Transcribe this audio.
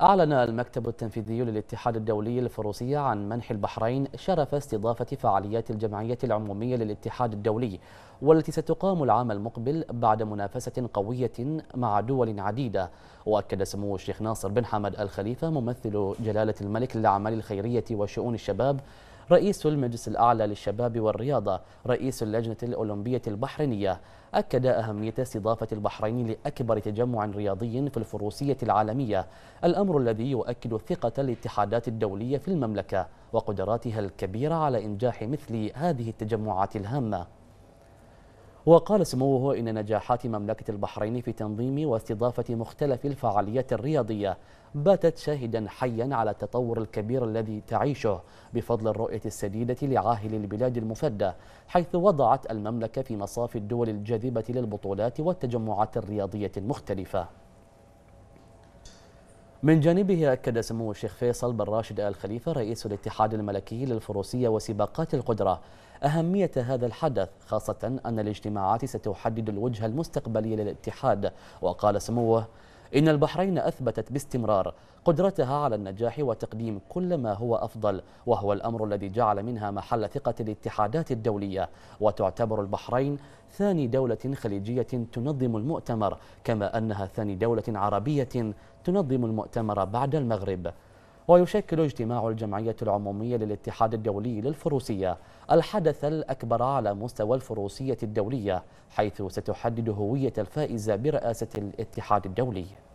أعلن المكتب التنفيذي للاتحاد الدولي للفروسية عن منح البحرين شرف استضافة فعاليات الجمعية العمومية للاتحاد الدولي والتي ستقام العام المقبل بعد منافسة قوية مع دول عديدة وأكد سمو الشيخ ناصر بن حمد الخليفة ممثل جلالة الملك للأعمال الخيرية وشؤون الشباب رئيس المجلس الأعلى للشباب والرياضة رئيس اللجنة الأولمبية البحرينية أكد أهمية استضافة البحرين لأكبر تجمع رياضي في الفروسية العالمية الأمر الذي يؤكد ثقة الاتحادات الدولية في المملكة وقدراتها الكبيرة على إنجاح مثل هذه التجمعات الهامة وقال سموه إن نجاحات مملكة البحرين في تنظيم واستضافة مختلف الفعاليات الرياضية باتت شاهدا حيا على التطور الكبير الذي تعيشه بفضل الرؤية السديدة لعاهل البلاد المفدى حيث وضعت المملكة في مصاف الدول الجاذبة للبطولات والتجمعات الرياضية المختلفة من جانبه أكد سمو الشيخ فيصل بن راشد آل خليفة رئيس الاتحاد الملكي للفروسية وسباقات القدرة أهمية هذا الحدث خاصة أن الاجتماعات ستحدد الوجهة المستقبلية للاتحاد وقال سموه إن البحرين أثبتت باستمرار قدرتها على النجاح وتقديم كل ما هو أفضل وهو الأمر الذي جعل منها محل ثقة الاتحادات الدولية وتعتبر البحرين ثاني دولة خليجية تنظم المؤتمر كما أنها ثاني دولة عربية تنظم المؤتمر بعد المغرب ويشكل اجتماع الجمعية العمومية للاتحاد الدولي للفروسية الحدث الأكبر على مستوى الفروسية الدولية حيث ستحدد هوية الفائز برئاسة الاتحاد الدولي